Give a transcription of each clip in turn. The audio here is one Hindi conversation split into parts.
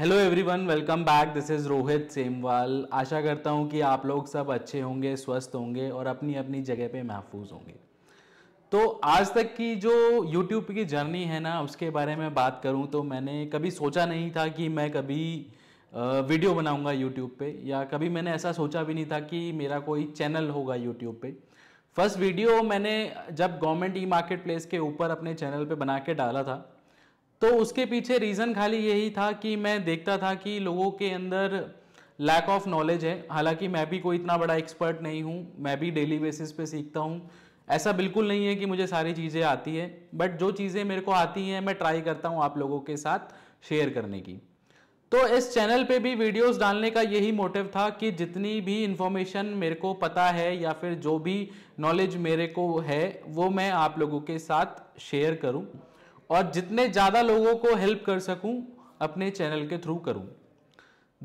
hello everyone welcome back this is Rohit Semwal आशा करता हूँ कि आप लोग सब अच्छे होंगे स्वस्थ होंगे और अपनी अपनी जगह पे महफूज होंगे तो आज तक की जो यूट्यूब की जर्नी है ना उसके बारे में बात करूँ तो मैंने कभी सोचा नहीं था कि मैं कभी वीडियो बनाऊँगा यूट्यूब पे या कभी मैंने ऐसा सोचा भी नहीं था कि मेरा कोई चैनल होगा यूट्यूब पे फर्स्ट वीडियो मैंने जब गवर्नमेंट ई मार्केट प्लेस के ऊपर अपने चैनल पे बना के डाला था तो उसके पीछे रीज़न खाली यही था कि मैं देखता था कि लोगों के अंदर लैक ऑफ नॉलेज है हालांकि मैं भी कोई इतना बड़ा एक्सपर्ट नहीं हूँ मैं भी डेली बेसिस पे सीखता हूँ ऐसा बिल्कुल नहीं है कि मुझे सारी चीज़ें आती है बट जो चीज़ें मेरे को आती हैं मैं ट्राई करता हूँ आप लोगों के साथ शेयर करने की तो इस चैनल पे भी वीडियोस डालने का यही मोटिव था कि जितनी भी इन्फॉर्मेशन मेरे को पता है या फिर जो भी नॉलेज मेरे को है वो मैं आप लोगों के साथ शेयर करूं और जितने ज़्यादा लोगों को हेल्प कर सकूं अपने चैनल के थ्रू करूं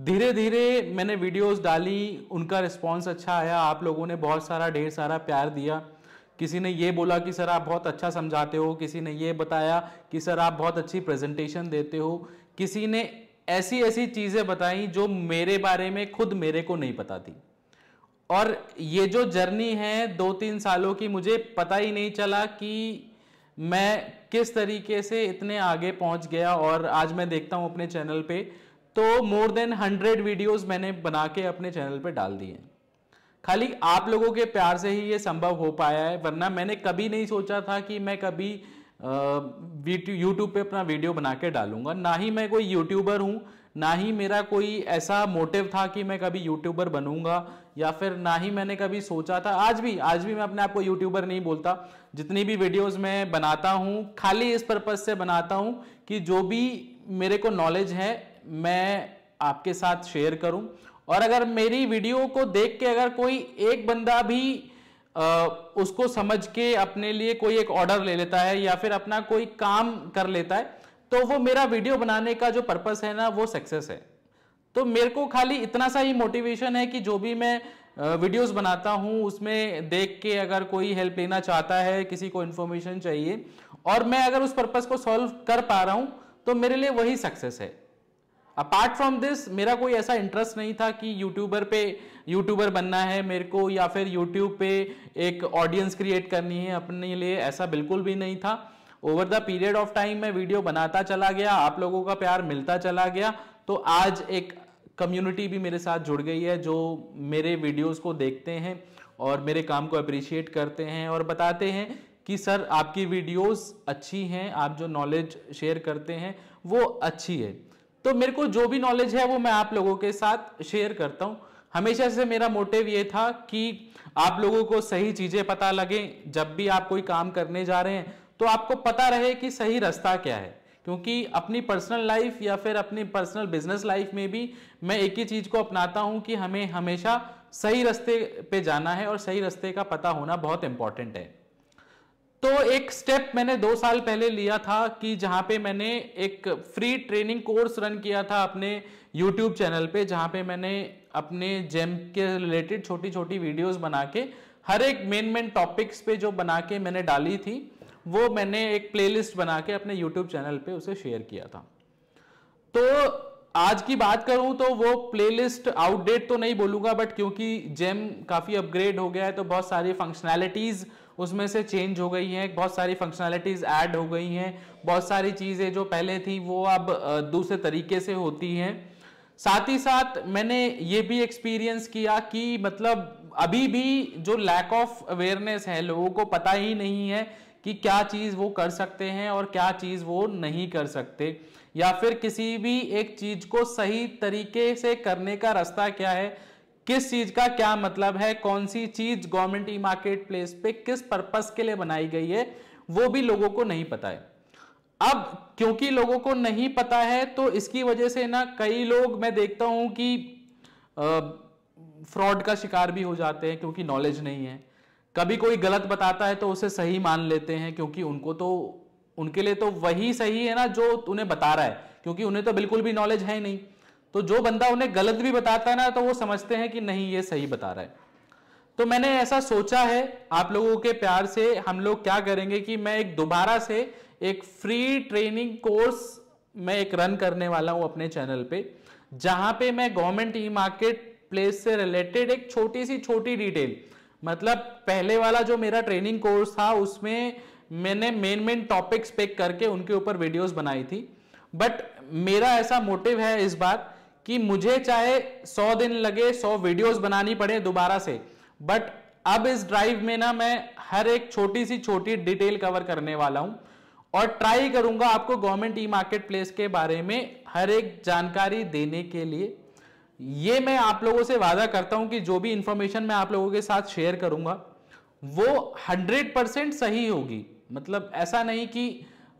धीरे धीरे मैंने वीडियोस डाली उनका रिस्पांस अच्छा आया आप लोगों ने बहुत सारा ढेर सारा प्यार दिया किसी ने ये बोला कि सर आप बहुत अच्छा समझाते हो किसी ने ये बताया कि सर आप बहुत अच्छी प्रेजेंटेशन देते हो किसी ने ऐसी ऐसी चीज़ें बताई जो मेरे बारे में खुद मेरे को नहीं पता थी और ये जो जर्नी है दो तीन सालों की मुझे पता ही नहीं चला कि मैं किस तरीके से इतने आगे पहुंच गया और आज मैं देखता हूं अपने चैनल पे तो मोर देन हंड्रेड वीडियोस मैंने बना के अपने चैनल पे डाल दिए खाली आप लोगों के प्यार से ही ये संभव हो पाया है वरना मैंने कभी नहीं सोचा था कि मैं कभी यूट्यूब पे अपना वीडियो बना के डालूंगा ना ही मैं कोई यूट्यूबर हूँ ना ही मेरा कोई ऐसा मोटिव था कि मैं कभी यूट्यूबर बनूंगा या फिर ना ही मैंने कभी सोचा था आज भी आज भी मैं अपने आप को यूट्यूबर नहीं बोलता जितनी भी वीडियोस मैं बनाता हूँ खाली इस पर्पज़ से बनाता हूँ कि जो भी मेरे को नॉलेज है मैं आपके साथ शेयर करूँ और अगर मेरी वीडियो को देख के अगर कोई एक बंदा भी उसको समझ के अपने लिए कोई एक ऑर्डर ले लेता है या फिर अपना कोई काम कर लेता है तो वो मेरा वीडियो बनाने का जो पर्पस है ना वो सक्सेस है तो मेरे को खाली इतना सा ही मोटिवेशन है कि जो भी मैं वीडियोस बनाता हूँ उसमें देख के अगर कोई हेल्प लेना चाहता है किसी को इन्फॉर्मेशन चाहिए और मैं अगर उस पर्पज़ को सॉल्व कर पा रहा हूँ तो मेरे लिए वही सक्सेस है अपार्ट फ्रॉम दिस मेरा कोई ऐसा इंटरेस्ट नहीं था कि यूट्यूबर पे यूट्यूबर बनना है मेरे को या फिर यूट्यूब पे एक ऑडियंस क्रिएट करनी है अपने लिए ऐसा बिल्कुल भी नहीं था over the period of time मैं वीडियो बनाता चला गया आप लोगों का प्यार मिलता चला गया तो आज एक कम्युनिटी भी मेरे साथ जुड़ गई है जो मेरे वीडियोस को देखते हैं और मेरे काम को अप्रिशिएट करते हैं और बताते हैं कि सर आपकी वीडियोस अच्छी हैं आप जो नॉलेज शेयर करते हैं वो अच्छी है तो मेरे को जो भी नॉलेज है वो मैं आप लोगों के साथ शेयर करता हूँ हमेशा से मेरा मोटिव ये था कि आप लोगों को सही चीज़ें पता लगे जब भी आप कोई काम करने जा रहे हैं तो आपको पता रहे कि सही रास्ता क्या है क्योंकि अपनी पर्सनल लाइफ या फिर अपनी पर्सनल बिजनेस लाइफ में भी मैं एक ही चीज़ को अपनाता हूं कि हमें हमेशा सही रास्ते पे जाना है और सही रास्ते का पता होना बहुत इंपॉर्टेंट है तो एक स्टेप मैंने दो साल पहले लिया था कि जहां पे मैंने एक फ्री ट्रेनिंग कोर्स रन किया था अपने यूट्यूब चैनल पे जहां पे मैंने अपने जेम के रिलेटेड छोटी छोटी वीडियोस बना के हर एक मेन मेन टॉपिक्स पे जो बना के मैंने डाली थी वो मैंने एक प्लेलिस्ट बना के अपने यूट्यूब चैनल पे उसे शेयर किया था तो आज की बात करूं तो वो प्लेलिस्ट आउटडेट तो नहीं बोलूंगा बट क्योंकि जेम काफी अपग्रेड हो गया है तो बहुत सारी फंक्शनैलिटीज़ उसमें से चेंज हो गई हैं बहुत सारी फंक्शनैलिटीज़ ऐड हो गई हैं बहुत सारी चीज़ें जो पहले थी वो अब दूसरे तरीके से होती हैं साथ ही साथ मैंने ये भी एक्सपीरियंस किया कि मतलब अभी भी जो लैक ऑफ अवेयरनेस है लोगों को पता ही नहीं है कि क्या चीज़ वो कर सकते हैं और क्या चीज़ वो नहीं कर सकते या फिर किसी भी एक चीज़ को सही तरीके से करने का रास्ता क्या है किस चीज का क्या मतलब है कौन सी चीज गवर्नमेंट ई मार्केट प्लेस पे किस पर्पस के लिए बनाई गई है वो भी लोगों को नहीं पता है अब क्योंकि लोगों को नहीं पता है तो इसकी वजह से ना कई लोग मैं देखता हूं कि फ्रॉड का शिकार भी हो जाते हैं क्योंकि नॉलेज नहीं है कभी कोई गलत बताता है तो उसे सही मान लेते हैं क्योंकि उनको तो उनके लिए तो वही सही है ना जो उन्हें बता रहा है क्योंकि उन्हें तो बिल्कुल भी नॉलेज है नहीं तो जो बंदा उन्हें गलत भी बताता है ना तो वो समझते हैं कि नहीं ये सही बता रहा है तो मैंने ऐसा सोचा है आप लोगों के प्यार से हम लोग क्या करेंगे कि मैं एक दोबारा से एक फ्री ट्रेनिंग कोर्स मैं एक रन करने वाला हूं अपने चैनल पे जहां पे मैं गवर्नमेंट ई मार्केट प्लेस से रिलेटेड एक छोटी सी छोटी डिटेल मतलब पहले वाला जो मेरा ट्रेनिंग कोर्स था उसमें मैंने मेन मेन टॉपिक्स पिक करके उनके ऊपर वीडियोस बनाई थी बट मेरा ऐसा मोटिव है इस बार कि मुझे चाहे सौ दिन लगे सौ वीडियोस बनानी पड़े दोबारा से बट अब इस ड्राइव में ना मैं हर एक छोटी सी छोटी डिटेल कवर करने वाला हूं और ट्राई करूंगा आपको गवर्नमेंट ई मार्केट प्लेस के बारे में हर एक जानकारी देने के लिए ये मैं आप लोगों से वादा करता हूं कि जो भी इंफॉर्मेशन मैं आप लोगों के साथ शेयर करूंगा वो 100% सही होगी मतलब ऐसा नहीं कि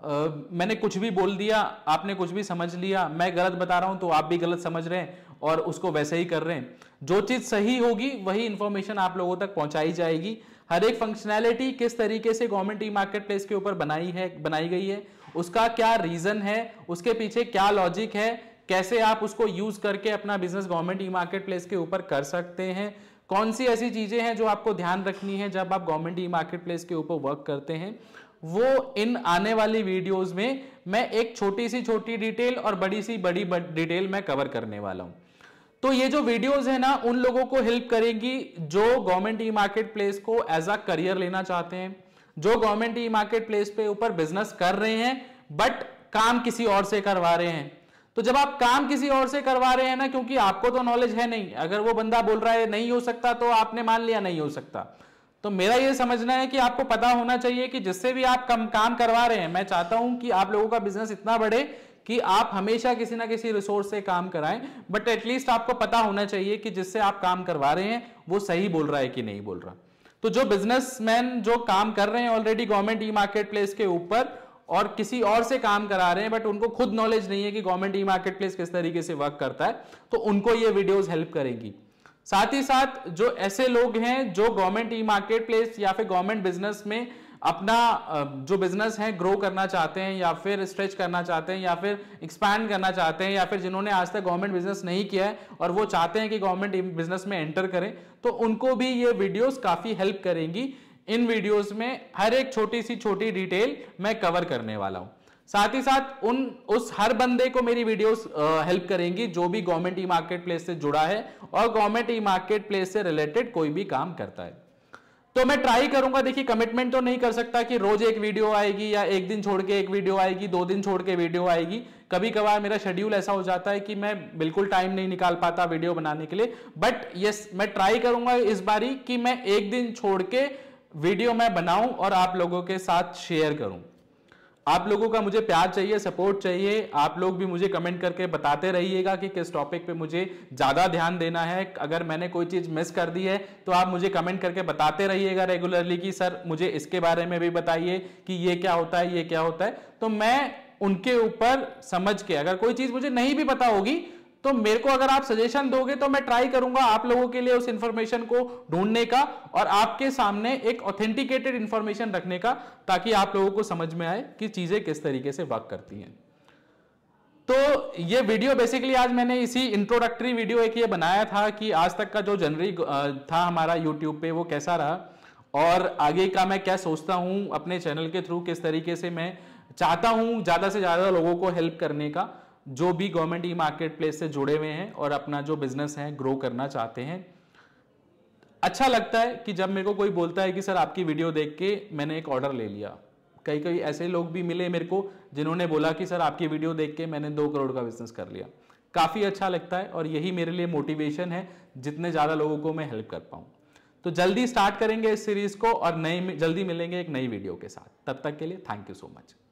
मैंने कुछ भी बोल दिया आपने कुछ भी समझ लिया मैं गलत बता रहा हूं तो आप भी गलत समझ रहे हैं और उसको वैसे ही कर रहे हैं जो चीज सही होगी वही इंफॉर्मेशन आप लोगों तक पहुंचाई जाएगी हर एक फंक्शनैलिटी किस तरीके से गवर्नमेंट ई मार्केट प्लेस के ऊपर बनाई है बनाई गई है उसका क्या रीजन है उसके पीछे क्या लॉजिक है कैसे आप उसको यूज करके अपना business government e marketplace के ऊपर कर सकते हैं कौन सी ऐसी चीजें हैं जो आपको ध्यान रखनी है जब आप गवर्नमेंट ई मार्केट प्लेस के ऊपर वर्क करते हैं वो इन आने वाली वीडियोस में मैं एक छोटी सी छोटी डिटेल और बड़ी सी बड़ी डिटेल मैं कवर करने वाला हूं तो ये जो वीडियोस है ना उन लोगों को हेल्प करेगी जो गवर्नमेंट ई मार्केट प्लेस को एज अ करियर लेना चाहते हैं जो गवर्नमेंट ई मार्केट प्लेस पे ऊपर बिजनेस कर रहे हैं बट काम किसी और से करवा रहे हैं तो जब आप काम किसी और से करवा रहे हैं ना क्योंकि आपको तो नॉलेज है नहीं अगर वो बंदा बोल रहा है नहीं हो सकता तो आपने मान लिया नहीं हो सकता तो मेरा यह समझना है कि आपको पता होना चाहिए कि जिससे भी आप कम काम करवा रहे हैं मैं चाहता हूं कि आप लोगों का बिजनेस इतना बढ़े कि आप हमेशा किसी ना किसी रिसोर्स से काम कराएं बट एटलीस्ट आपको पता होना चाहिए कि जिससे आप काम करवा रहे हैं वो सही बोल रहा है कि नहीं बोल रहा तो जो बिजनेसमैन जो काम कर रहे हैं already government e marketplace के ऊपर और किसी और से काम करा रहे हैं बट उनको खुद नॉलेज नहीं है कि गवर्नमेंट ई मार्केट प्लेस किस तरीके से वर्क करता है तो उनको ये वीडियोज हेल्प करेगी साथ ही साथ जो ऐसे लोग हैं जो गवर्नमेंट ई मार्केट प्लेस या फिर गवर्नमेंट बिजनेस में अपना जो बिजनेस है ग्रो करना चाहते हैं या फिर स्ट्रेच करना चाहते हैं या फिर एक्सपैंड करना चाहते हैं या फिर जिन्होंने आज तक गवर्नमेंट बिजनेस नहीं किया है और वो चाहते हैं कि गवर्नमेंट बिजनेस e-, में एंटर करें तो उनको भी ये वीडियोस काफ़ी हेल्प करेंगी इन वीडियोस में हर एक छोटी सी छोटी डिटेल मैं कवर करने वाला हूँ साथ ही साथ उन उस हर बंदे को मेरी वीडियोस हेल्प करेंगी जो भी गवर्नमेंट ई मार्केट प्लेस से जुड़ा है और गवर्नमेंट ई मार्केट प्लेस से रिलेटेड कोई भी काम करता है तो मैं ट्राई करूंगा देखिए कमिटमेंट तो नहीं कर सकता कि रोज एक वीडियो आएगी या एक दिन छोड़ के एक वीडियो आएगी दो दिन छोड़ के वीडियो आएगी कभी कभार मेरा शेड्यूल ऐसा हो जाता है कि मैं बिल्कुल टाइम नहीं निकाल पाता वीडियो बनाने के लिए बट यस मैं ट्राई करूंगा इस बारी कि मैं एक दिन छोड़ के वीडियो मैं बनाऊं और आप लोगों के साथ शेयर करूं आप लोगों का मुझे प्यार चाहिए सपोर्ट चाहिए आप लोग भी मुझे कमेंट करके बताते रहिएगा कि किस टॉपिक पे मुझे ज़्यादा ध्यान देना है अगर मैंने कोई चीज़ मिस कर दी है तो आप मुझे कमेंट करके बताते रहिएगा रेगुलरली कि सर मुझे इसके बारे में भी बताइए कि ये क्या होता है ये क्या होता है तो मैं उनके ऊपर समझ के अगर कोई चीज़ मुझे नहीं भी पता होगी तो मेरे को अगर आप सजेशन दोगे तो मैं ट्राई करूंगा आप लोगों के लिए उस इंफॉर्मेशन को ढूंढने का और आपके सामने एक ऑथेंटिकेटेड इंफॉर्मेशन रखने का ताकि आप लोगों को समझ में आए कि चीजें किस तरीके से वर्क करती हैं तो ये वीडियो बेसिकली आज मैंने इसी इंट्रोडक्टरी वीडियो एक ये बनाया था कि आज तक का जो जनरी था हमारा यूट्यूब पे वो कैसा रहा और आगे का मैं क्या सोचता हूँ अपने चैनल के थ्रू किस तरीके से मैं चाहता हूँ ज़्यादा से ज़्यादा लोगों को हेल्प करने का जो भी गवर्नमेंट ई मार्केट प्लेस से जुड़े हुए हैं और अपना जो बिजनेस है ग्रो करना चाहते हैं अच्छा लगता है कि जब मेरे को कोई बोलता है कि सर आपकी वीडियो देख के मैंने एक ऑर्डर ले लिया कई कई ऐसे लोग भी मिले मेरे को जिन्होंने बोला कि सर आपकी वीडियो देख के मैंने दो करोड़ का बिजनेस कर लिया काफ़ी अच्छा लगता है और यही मेरे लिए मोटिवेशन है जितने ज़्यादा लोगों को मैं हेल्प कर पाऊँ तो जल्दी स्टार्ट करेंगे इस सीरीज़ को और नई जल्दी मिलेंगे एक नई वीडियो के साथ तब तक के लिए थैंक यू सो मच